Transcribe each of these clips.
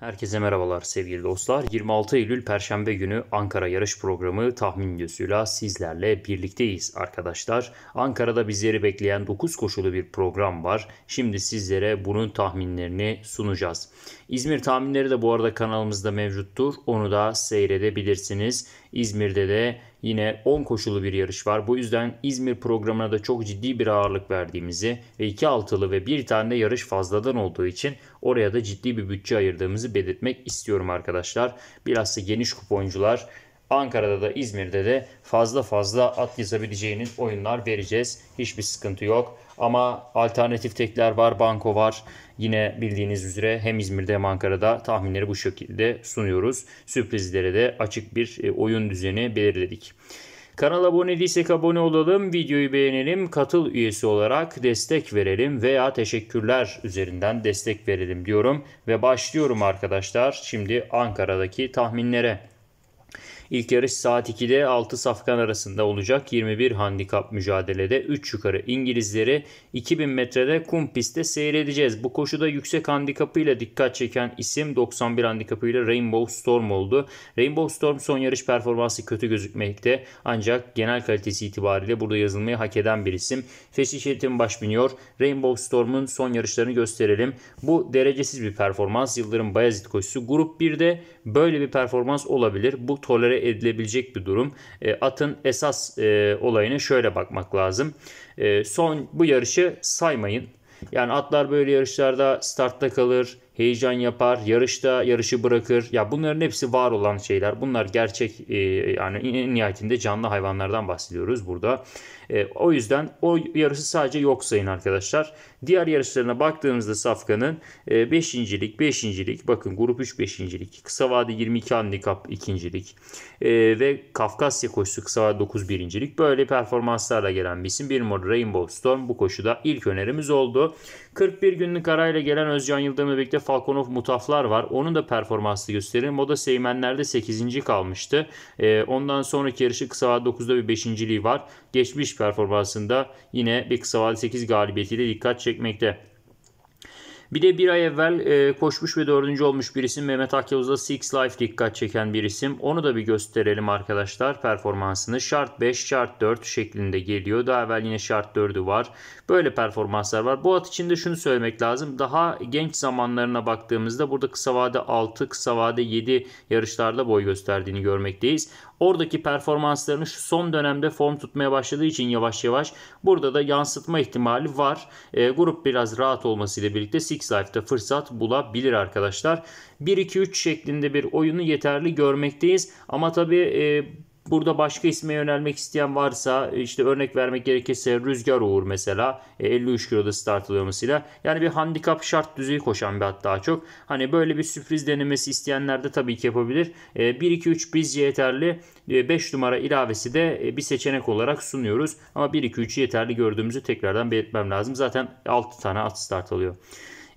Herkese merhabalar sevgili dostlar. 26 Eylül Perşembe günü Ankara yarış programı tahmin videosuyla sizlerle birlikteyiz arkadaşlar. Ankara'da bizleri bekleyen 9 koşulu bir program var. Şimdi sizlere bunun tahminlerini sunacağız. İzmir tahminleri de bu arada kanalımızda mevcuttur. Onu da seyredebilirsiniz. İzmir'de de yine 10 koşulu bir yarış var. Bu yüzden İzmir programına da çok ciddi bir ağırlık verdiğimizi ve 2 altılı ve bir tane de yarış fazladan olduğu için oraya da ciddi bir bütçe ayırdığımızı belirtmek istiyorum arkadaşlar. Bilhassa geniş kuponcular Ankara'da da İzmir'de de fazla fazla at yazabileceğiniz oyunlar vereceğiz. Hiçbir sıkıntı yok. Ama alternatif tekler var, banko var. Yine bildiğiniz üzere hem İzmir'de hem Ankara'da tahminleri bu şekilde sunuyoruz. Sürprizlere de açık bir e, oyun düzeni belirledik. Kanala abone değilsek abone olalım, videoyu beğenelim, katıl üyesi olarak destek verelim veya teşekkürler üzerinden destek verelim diyorum ve başlıyorum arkadaşlar şimdi Ankara'daki tahminlere. İlk yarış saat 2'de 6 safkan arasında olacak. 21 handikap mücadelede 3 yukarı İngilizleri 2000 metrede kum pistte seyredeceğiz. Bu koşuda yüksek handikapıyla dikkat çeken isim 91 handikapıyla Rainbow Storm oldu. Rainbow Storm son yarış performansı kötü gözükmekte ancak genel kalitesi itibariyle burada yazılmayı hak eden bir isim. Fesih Şerit'in baş Rainbow Storm'un son yarışlarını gösterelim. Bu derecesiz bir performans. Yıldırım Bayezid koşusu. Grup 1'de böyle bir performans olabilir. Bu tolere edilebilecek bir durum. E, atın esas e, olayını şöyle bakmak lazım. E, son bu yarışı saymayın. Yani atlar böyle yarışlarda startta kalır, heyecan yapar, yarışta yarışı bırakır. Ya bunların hepsi var olan şeyler. Bunlar gerçek e, yani en nihayetinde canlı hayvanlardan bahsediyoruz burada. E, o yüzden o yarışı sadece yok sayın arkadaşlar. Diğer yarışlarına baktığımızda Safkan'ın 5. 5. 5.lik bakın grup 3 5. 5.lik, kısa vade 22 handikap 2. e, ve Kafkasya koşusu kısa vade 9 1.lik böyle performanslarla gelen bir isim. Bir numara Rainbow Storm bu koşuda ilk önerimiz oldu. 41 günlük arayla gelen Özcan Yıldırım'la birlikte Falconov Mutaflar var. Onun da performansı gösterir. Moda Seymenler'de 8. kalmıştı. E, ondan sonraki yarışı kısa vade 9'da bir 5.liği var. Geçmiş performansında yine bir kısa vade 8 galibiyetiyle dikkat çekmekte. Bir de bir ay evvel e, koşmuş ve dördüncü olmuş bir isim Mehmet Akyavuz'da Six Life dikkat çeken bir isim. Onu da bir gösterelim arkadaşlar performansını. Şart 5, şart 4 şeklinde geliyor. Daha evvel yine şart 4'ü var. Böyle performanslar var. Bu at için de şunu söylemek lazım. Daha genç zamanlarına baktığımızda burada kısa vade 6, kısa vade 7 yarışlarda boy gösterdiğini görmekteyiz. Oradaki performanslarını şu son dönemde form tutmaya başladığı için yavaş yavaş burada da yansıtma ihtimali var. E, grup biraz rahat olmasıyla birlikte Six Six Life'da fırsat bulabilir arkadaşlar. 1-2-3 şeklinde bir oyunu yeterli görmekteyiz. Ama tabii e, Burada başka isme yönelmek isteyen varsa işte örnek vermek gerekirse Rüzgar Uğur mesela 53 e, kiloda start alıyormasıyla yani bir handikap şart düzeyi koşan bir hat daha çok. Hani böyle bir sürpriz denemesi isteyenler de tabii ki yapabilir. 1-2-3 e, bizce yeterli. 5 e, numara ilavesi de bir seçenek olarak sunuyoruz. Ama 1-2-3'ü yeterli gördüğümüzü tekrardan belirtmem lazım. Zaten 6 tane at start alıyor.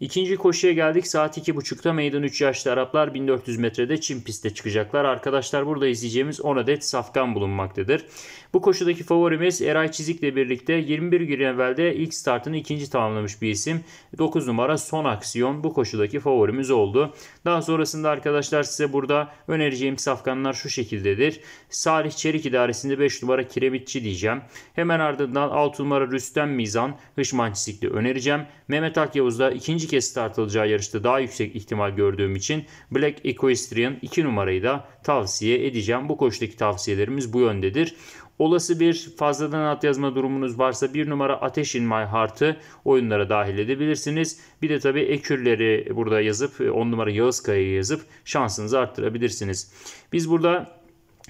İkinci koşuya geldik. Saat 2.30'da meydan 3 yaşlı Araplar 1400 metrede çim pistte çıkacaklar. Arkadaşlar burada izleyeceğimiz 10 adet safkan bulunmaktadır. Bu koşudaki favorimiz Eray Çizik'le birlikte 21 gün evvelde ilk startını ikinci tamamlamış bir isim. 9 numara son aksiyon bu koşudaki favorimiz oldu. Daha sonrasında arkadaşlar size burada önereceğim safkanlar şu şekildedir. Salih Çelik idaresinde 5 numara Kiremitçi diyeceğim. Hemen ardından 6 numara Rüstem Mizan Hışman Çizik'le önereceğim. Mehmet Akyavuz'da ikinci kez start alacağı yarışta daha yüksek ihtimal gördüğüm için Black Equestrian 2 numarayı da tavsiye edeceğim. Bu koşudaki tavsiyelerimiz bu yöndedir. Olası bir fazladan at yazma durumunuz varsa bir numara Ateş in My Heart'ı oyunlara dahil edebilirsiniz. Bir de tabii ekürleri burada yazıp 10 e, numara Yağız Kaya'yı yazıp şansınızı arttırabilirsiniz. Biz burada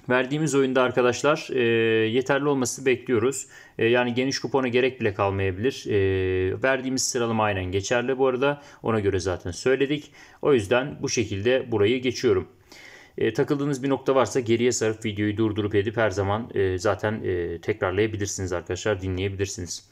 verdiğimiz oyunda arkadaşlar e, yeterli olması bekliyoruz. E, yani geniş kupona gerek bile kalmayabilir. E, verdiğimiz sıralama aynen geçerli bu arada. Ona göre zaten söyledik. O yüzden bu şekilde burayı geçiyorum. E, takıldığınız bir nokta varsa geriye sarıp videoyu durdurup edip her zaman e, zaten e, tekrarlayabilirsiniz arkadaşlar dinleyebilirsiniz.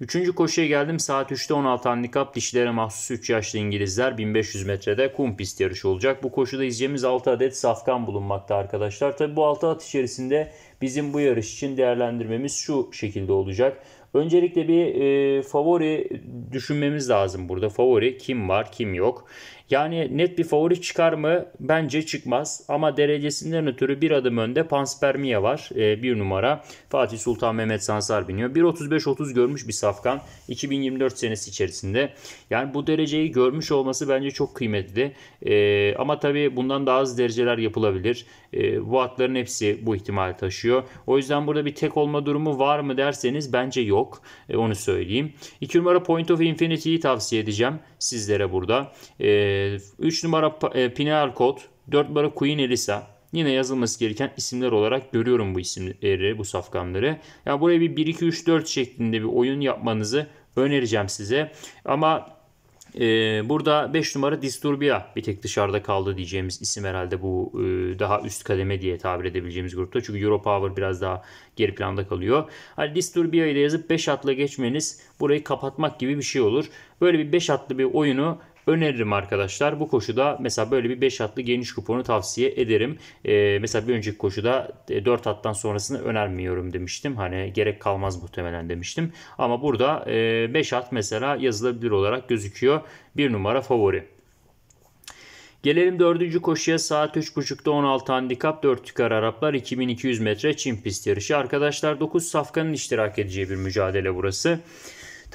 Üçüncü koşuya geldim. Saat 3'te 16 handikap dişlere mahsus 3 yaşlı İngilizler 1500 metrede kum pist yarışı olacak. Bu koşuda izleyeceğimiz 6 adet safkan bulunmakta arkadaşlar. Tabi bu 6 at içerisinde bizim bu yarış için değerlendirmemiz şu şekilde olacak. Öncelikle bir e, favori düşünmemiz lazım burada. Favori kim var kim yok. Yani net bir favori çıkar mı? Bence çıkmaz. Ama derecesinden ötürü bir adım önde Panspermia var. E, bir numara. Fatih Sultan Mehmet Sansar biniyor. 1.35-30 görmüş bir safkan. 2024 senesi içerisinde. Yani bu dereceyi görmüş olması bence çok kıymetli. E, ama tabii bundan daha az dereceler yapılabilir. E, bu atların hepsi bu ihtimali taşıyor. O yüzden burada bir tek olma durumu var mı derseniz bence yok. E, onu söyleyeyim. 2 numara Point of Infinity'yi tavsiye edeceğim sizlere burada. 3 ee, numara Pineal e, kod, 4 numara Queen Elisa, yine yazılması gereken isimler olarak görüyorum bu isimleri, bu safkanları. Ya yani buraya bir 1 2 3 4 şeklinde bir oyun yapmanızı önereceğim size. Ama ee, burada 5 numara Disturbia bir tek dışarıda kaldı diyeceğimiz isim herhalde bu e, daha üst kademe diye tabir edebileceğimiz grupta. Çünkü Europower biraz daha geri planda kalıyor. Hani Disturbia'yı da yazıp 5 atla geçmeniz burayı kapatmak gibi bir şey olur. Böyle bir 5 atlı bir oyunu öneririm arkadaşlar. Bu koşuda mesela böyle bir 5 hatlı geniş kuponu tavsiye ederim. E, mesela bir önceki koşuda 4 e, hattan sonrasını önermiyorum demiştim. Hani gerek kalmaz muhtemelen demiştim. Ama burada 5 e, hat mesela yazılabilir olarak gözüküyor. Bir numara favori. Gelelim dördüncü koşuya saat 3.30'da 16 handikap 4 yukarı Araplar 2200 metre Çin pist yarışı. Arkadaşlar 9 safkanın iştirak edeceği bir mücadele burası.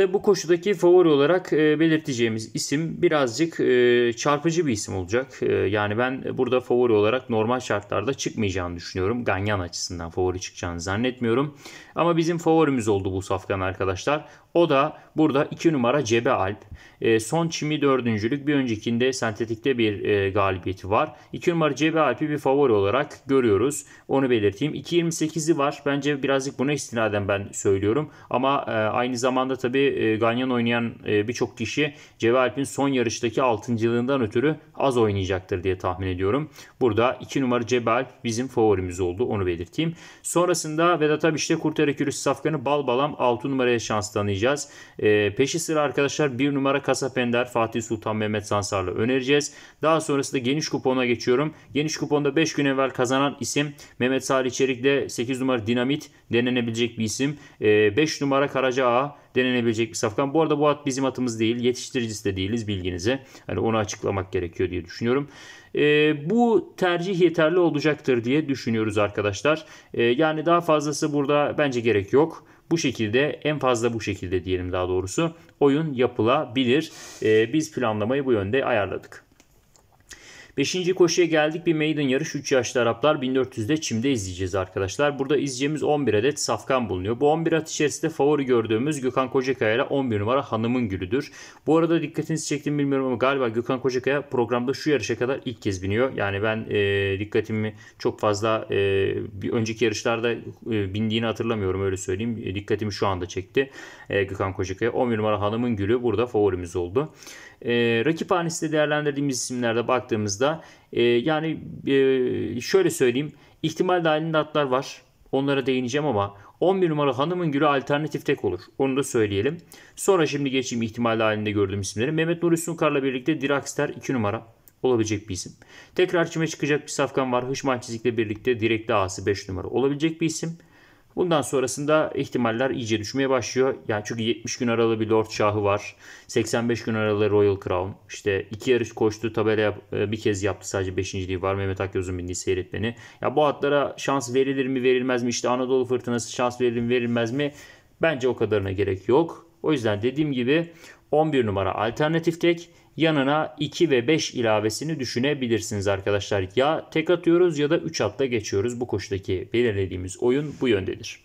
Tabi bu koşudaki favori olarak e, belirteceğimiz isim birazcık e, çarpıcı bir isim olacak. E, yani ben burada favori olarak normal şartlarda çıkmayacağını düşünüyorum. Ganyan açısından favori çıkacağını zannetmiyorum. Ama bizim favorimiz oldu bu safkan arkadaşlar. O da burada 2 numara Cebe Alp. E, son çimi dördüncülük bir öncekinde sentetikte bir e, galibiyeti var. 2 numara Cebe Alp'i bir favori olarak görüyoruz. Onu belirteyim. 2.28'i var. Bence birazcık buna istinaden ben söylüyorum. Ama e, aynı zamanda tabii e, Ganyan oynayan e, birçok kişi Cebe Alp'in son yarıştaki altıncılığından ötürü az oynayacaktır diye tahmin ediyorum. Burada 2 numara Cebe Alp bizim favorimiz oldu. Onu belirteyim. Sonrasında Vedat Abiş'te Kurt Kürüs Safkan'ı bal balam 6 numaraya şans tanıyacak önereceğiz. E, ee, peşi sıra arkadaşlar bir numara Kasap Ender Fatih Sultan Mehmet Sansarlı önereceğiz. Daha sonrasında geniş kupona geçiyorum. Geniş kuponda 5 gün evvel kazanan isim Mehmet Salih İçerik'le 8 numara Dinamit denenebilecek bir isim. E, ee, 5 numara Karaca Ağa denenebilecek bir safkan. Bu arada bu at bizim atımız değil. Yetiştiricisi de değiliz bilginize. Hani onu açıklamak gerekiyor diye düşünüyorum. E, bu tercih yeterli olacaktır diye düşünüyoruz arkadaşlar. E, yani daha fazlası burada bence gerek yok. Bu şekilde en fazla bu şekilde diyelim daha doğrusu oyun yapılabilir. Ee, biz planlamayı bu yönde ayarladık. Beşinci koşuya geldik. Bir maiden yarış 3 yaşlı Araplar 1400'de Çim'de izleyeceğiz arkadaşlar. Burada izleyeceğimiz 11 adet safkan bulunuyor. Bu 11 at içerisinde favori gördüğümüz Gökhan Kocakaya ile 11 numara Hanım'ın Gülüdür. Bu arada dikkatinizi çektim bilmiyorum ama galiba Gökhan Kocakaya programda şu yarışa kadar ilk kez biniyor. Yani ben e, dikkatimi çok fazla e, bir önceki yarışlarda e, bindiğini hatırlamıyorum öyle söyleyeyim. E, dikkatimi şu anda çekti e, Gökhan Kocakaya. 11 numara Hanım'ın Gülü burada favorimiz oldu. E, rakip hanesinde değerlendirdiğimiz isimlerde baktığımızda e, yani e, şöyle söyleyeyim ihtimal dahilinde atlar var. Onlara değineceğim ama 11 numara Hanım'ın Gülü alternatif tek olur. Onu da söyleyelim. Sonra şimdi geçeyim ihtimal halinde gördüğüm isimleri. Mehmet Nuri Sunkar'la birlikte Dirakster 2 numara olabilecek bir isim. Tekrar çime çıkacak bir safkan var. Hışman Çizik'le birlikte Direkli Ağası 5 numara olabilecek bir isim. Bundan sonrasında ihtimaller iyice düşmeye başlıyor. Yani çünkü 70 gün aralı bir Lord Şahı var. 85 gün aralı Royal Crown. İşte iki yarış koştu tabela e, bir kez yaptı sadece 5.liği var. Mehmet Akyoz'un bindiği seyretmeni. Ya bu atlara şans verilir mi verilmez mi? İşte Anadolu Fırtınası şans verilir mi verilmez mi? Bence o kadarına gerek yok. O yüzden dediğim gibi 11 numara alternatif tek yanına 2 ve 5 ilavesini düşünebilirsiniz arkadaşlar. Ya tek atıyoruz ya da 3 atla geçiyoruz. Bu koşudaki belirlediğimiz oyun bu yöndedir.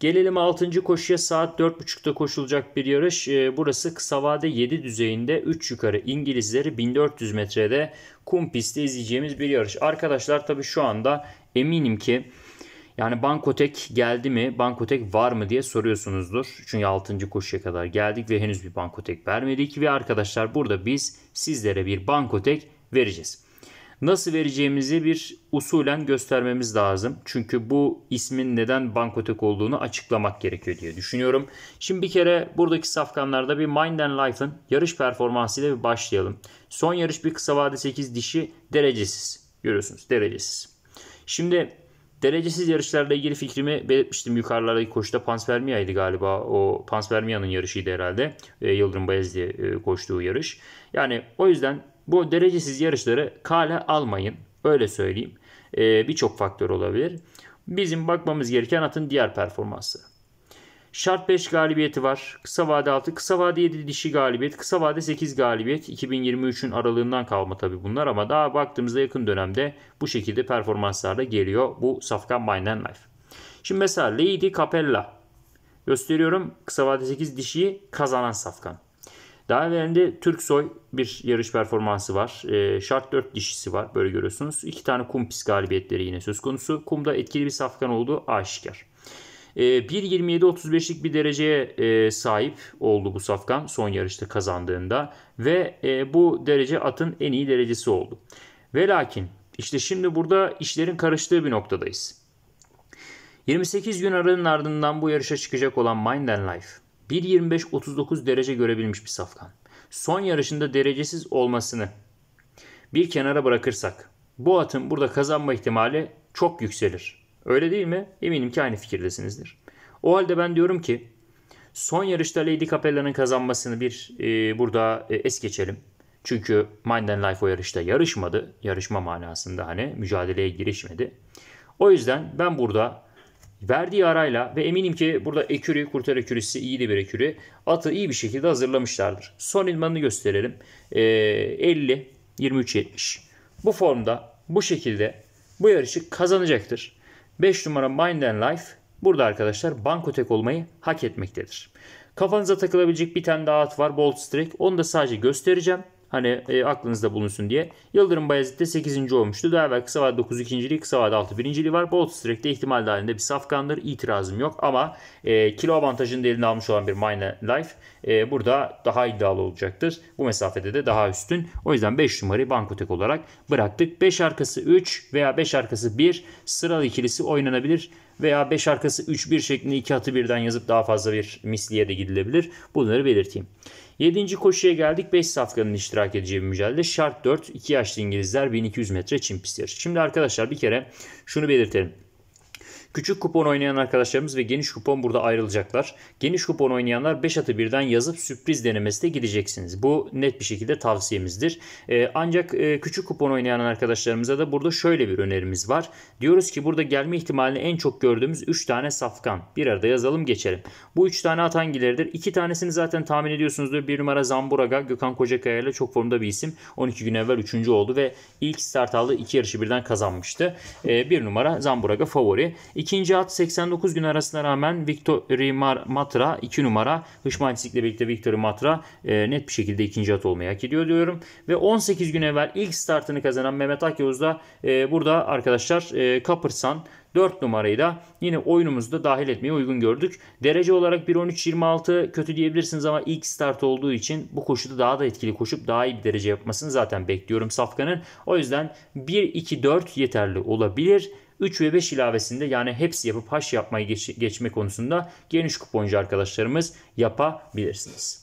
Gelelim 6. koşuya saat 4.30'da koşulacak bir yarış. Ee, burası kısa vade 7 düzeyinde 3 yukarı İngilizleri 1400 metrede kum pistte izleyeceğimiz bir yarış. Arkadaşlar tabi şu anda eminim ki yani Bankotek geldi mi, Bankotek var mı diye soruyorsunuzdur. Çünkü 6. koşuya kadar geldik ve henüz bir Bankotek vermedik. Ve arkadaşlar burada biz sizlere bir Bankotek vereceğiz. Nasıl vereceğimizi bir usulen göstermemiz lazım. Çünkü bu ismin neden Bankotek olduğunu açıklamak gerekiyor diye düşünüyorum. Şimdi bir kere buradaki safkanlarda bir Mind and Life'ın yarış performansıyla bir başlayalım. Son yarış bir kısa vade 8 dişi derecesiz. Görüyorsunuz derecesiz. Şimdi Derecesiz yarışlarla ilgili fikrimi belirtmiştim yukarılardaki koşuda Panspermia'ydı galiba. O Panspermia'nın yarışıydı herhalde. E, Yıldırım Bayezid'e e, koştuğu yarış. Yani o yüzden bu derecesiz yarışları kale almayın. Öyle söyleyeyim. E, Birçok faktör olabilir. Bizim bakmamız gereken atın diğer performansı. Şart 5 galibiyeti var. Kısa vade 6, kısa vade 7 dişi galibiyet, kısa vade 8 galibiyet. 2023'ün aralığından kalma tabi bunlar ama daha baktığımızda yakın dönemde bu şekilde performanslarla geliyor bu Safkan Binden Life. Şimdi mesela Lady Capella gösteriyorum kısa vade 8 dişiyi kazanan Safkan. Daha evvelinde Türksoy bir yarış performansı var. E, şart 4 dişisi var böyle görüyorsunuz. 2 tane kum pis galibiyetleri yine söz konusu. Kumda etkili bir safkan olduğu aşikar. 1.27-35'lik ee, bir dereceye e, sahip oldu bu Safkan son yarışta kazandığında ve e, bu derece atın en iyi derecesi oldu. Ve lakin işte şimdi burada işlerin karıştığı bir noktadayız. 28 gün aranın ardından bu yarışa çıkacak olan Mind and Life 1.25-39 derece görebilmiş bir Safkan. Son yarışında derecesiz olmasını bir kenara bırakırsak bu atın burada kazanma ihtimali çok yükselir. Öyle değil mi? Eminim ki aynı fikirdesinizdir. O halde ben diyorum ki son yarışta Lady Capella'nın kazanmasını bir e, burada e, es geçelim. Çünkü Mind and Life o yarışta yarışmadı. Yarışma manasında hani mücadeleye girişmedi. O yüzden ben burada verdiği arayla ve eminim ki burada ekürü, kurtar ekürisi iyiydi bir ekürü. Atı iyi bir şekilde hazırlamışlardır. Son ilmanını gösterelim. E, 50, 23, 70. Bu formda bu şekilde bu yarışı kazanacaktır. 5 numara Mind and Life burada arkadaşlar bankotek olmayı hak etmektedir. Kafanıza takılabilecek bir tane daha at var Bold Strike. Onu da sadece göstereceğim. Hani e, aklınızda bulunsun diye. Yıldırım Bayezid'de 8. olmuştu. Daha evvel kısa vade 9 ikinciliği, kısa vade 6 birinciliği var. Bolt Strike'de ihtimal dahilinde bir safkandır. İtirazım yok ama e, kilo avantajını da almış olan bir Mine Life e, burada daha iddialı olacaktır. Bu mesafede de daha üstün. O yüzden 5 numarayı Bankotek olarak bıraktık. 5 arkası 3 veya 5 arkası 1 sıralı ikilisi oynanabilir veya 5 arkası 3-1 şeklinde 2 atı birden yazıp daha fazla bir misliye de gidilebilir. Bunları belirteyim. 7. koşuya geldik. 5 safkanın iştirak edeceği bir mücadele. Şart 4. 2 yaşlı İngilizler 1200 metre çim pist yarışı. Şimdi arkadaşlar bir kere şunu belirtelim. Küçük kupon oynayan arkadaşlarımız ve geniş kupon burada ayrılacaklar. Geniş kupon oynayanlar 5 atı birden yazıp sürpriz denemesi de gideceksiniz. Bu net bir şekilde tavsiyemizdir. Ee, ancak e, küçük kupon oynayan arkadaşlarımıza da burada şöyle bir önerimiz var. Diyoruz ki burada gelme ihtimalini en çok gördüğümüz 3 tane safkan. Bir arada yazalım geçelim. Bu 3 tane at hangileridir? 2 tanesini zaten tahmin ediyorsunuzdur. 1 numara Zamburaga Gökhan Kocakaya ile çok formda bir isim. 12 gün evvel 3. oldu ve ilk start aldığı 2 yarışı birden kazanmıştı. 1 ee, numara Zamburaga favori. İkinci at 89 gün arasına rağmen Victory Matra 2 numara. Hışmançik'le birlikte Victory Matra e, net bir şekilde ikinci at olmayı hak ediyor diyorum. Ve 18 gün evvel ilk startını kazanan Mehmet Akyavuz da e, burada arkadaşlar e, Kapırsan 4 numarayı da yine oyunumuzda dahil etmeye uygun gördük. Derece olarak 1.13.26 kötü diyebilirsiniz ama ilk start olduğu için bu koşuda daha da etkili koşup daha iyi bir derece yapmasını zaten bekliyorum Safkan'ın. O yüzden 1-2-4 yeterli olabilir. 3 ve 5 ilavesinde yani hepsi yapıp haş yapmayı geç, geçme konusunda geniş kuponcu arkadaşlarımız yapabilirsiniz.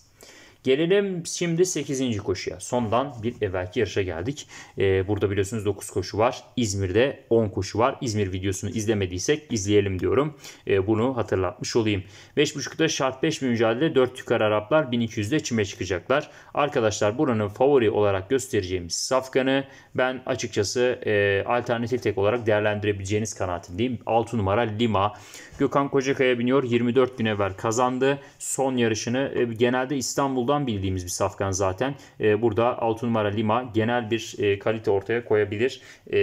Gelelim şimdi 8. koşuya. Sondan bir evvelki yarışa geldik. Ee, burada biliyorsunuz 9 koşu var. İzmir'de 10 koşu var. İzmir videosunu izlemediysek izleyelim diyorum. Ee, bunu hatırlatmış olayım. 5.5'da şart 5 bir mücadele 4 yukarı Araplar 1200'de çime çıkacaklar. Arkadaşlar buranın favori olarak göstereceğimiz Safkan'ı ben açıkçası e, alternatif tek olarak değerlendirebileceğiniz kanaatindeyim. 6 numara Lima. Gökhan Kocakaya biniyor. 24 gün evvel kazandı. Son yarışını e, genelde İstanbul'dan Bundan bildiğimiz bir safkan zaten. E, burada 6 numara Lima genel bir e, kalite ortaya koyabilir. E,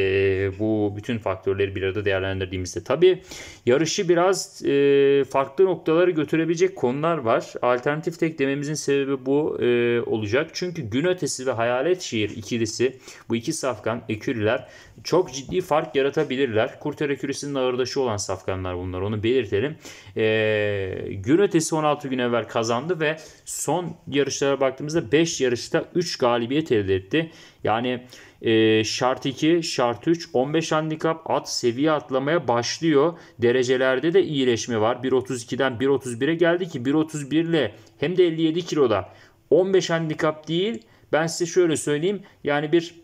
bu bütün faktörleri bir arada değerlendirdiğimizde. tabi yarışı biraz e, farklı noktaları götürebilecek konular var. Alternatif tek dememizin sebebi bu e, olacak. Çünkü gün ötesi ve hayalet şiir ikilisi bu iki safkan eküriler çok ciddi fark yaratabilirler. Kurtar ekürisinin ağırdaşı olan safkanlar bunlar onu belirtelim. E, gün ötesi 16 gün evvel kazandı ve son yarışlara baktığımızda 5 yarışta 3 galibiyet elde etti. Yani e, şart 2, şart 3, 15 handikap at seviye atlamaya başlıyor. Derecelerde de iyileşme var. 1.32'den 1.31'e geldi ki 1.31 ile hem de 57 kiloda 15 handikap değil. Ben size şöyle söyleyeyim. Yani bir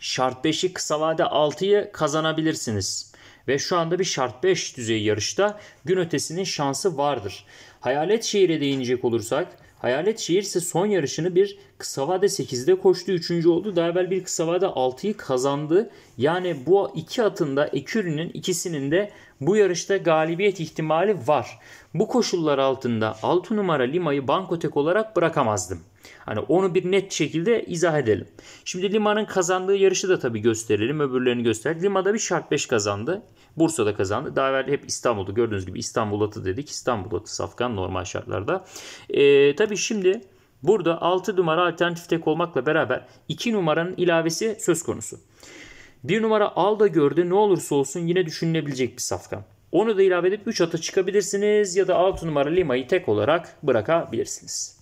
şart 5'i kısa vade 6'yı kazanabilirsiniz. Ve şu anda bir şart 5 düzey yarışta gün ötesinin şansı vardır. Hayalet şehire değinecek olursak Hayalet Şehir ise son yarışını bir kısa vade 8'de koştu. üçüncü oldu. Daha evvel bir kısa vade 6'yı kazandı. Yani bu iki atın da Ekürü'nün ikisinin de bu yarışta galibiyet ihtimali var. Bu koşullar altında 6 numara Lima'yı bankotek olarak bırakamazdım. Hani onu bir net şekilde izah edelim. Şimdi Lima'nın kazandığı yarışı da tabii gösterelim. Öbürlerini göster. Lima'da bir şart 5 kazandı. Bursa'da kazandı. Daha evvel hep İstanbul'da gördüğünüz gibi İstanbul atı dedik. İstanbul atı Safkan normal şartlarda. Ee, tabii şimdi burada 6 numara alternatif tek olmakla beraber 2 numaranın ilavesi söz konusu. 1 numara al da gördü ne olursa olsun yine düşünülebilecek bir safkan. Onu da ilave edip 3 ata çıkabilirsiniz ya da 6 numara Lima'yı tek olarak bırakabilirsiniz.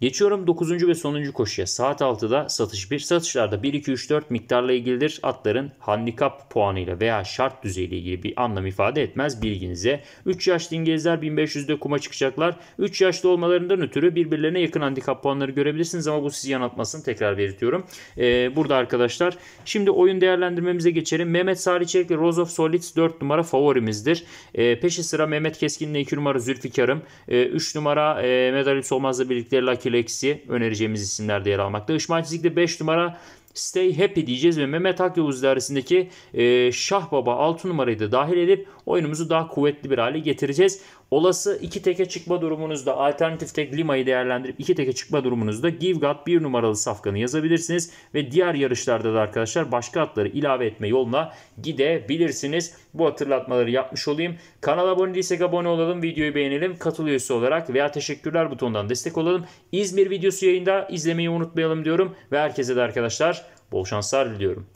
Geçiyorum 9. ve sonuncu koşuya. Saat 6'da satış 1. Satışlarda 1, 2, 3, 4 miktarla ilgilidir. Atların handikap puanıyla veya şart düzeyiyle ilgili bir anlam ifade etmez bilginize. 3 yaşlı İngilizler 1500'de kuma çıkacaklar. 3 yaşlı olmalarından ötürü birbirlerine yakın handikap puanları görebilirsiniz ama bu sizi yanıltmasın. Tekrar belirtiyorum. Ee, burada arkadaşlar. Şimdi oyun değerlendirmemize geçelim. Mehmet Salih Çelik ve Rose of Solids 4 numara favorimizdir. Ee, peşi sıra Mehmet Keskin'le 2 numara Zülfikar'ım. Ee, 3 numara e, Medalis Olmaz'la birlikte Lucky Kileksi önereceğimiz isimlerde yer almakta. Işmail Çizik'te 5 numara Stay Happy diyeceğiz ve Mehmet Akyavuz dairesindeki e, Şah Baba 6 numarayı da dahil edip oyunumuzu daha kuvvetli bir hale getireceğiz. Olası iki teke çıkma durumunuzda alternatif tek Lima'yı değerlendirip iki teke çıkma durumunuzda Give God bir numaralı safkanı yazabilirsiniz. Ve diğer yarışlarda da arkadaşlar başka atları ilave etme yoluna gidebilirsiniz. Bu hatırlatmaları yapmış olayım. Kanala abone değilsek abone olalım, videoyu beğenelim, katıl üyesi olarak veya teşekkürler butonundan destek olalım. İzmir videosu yayında izlemeyi unutmayalım diyorum ve herkese de arkadaşlar bol şanslar diliyorum.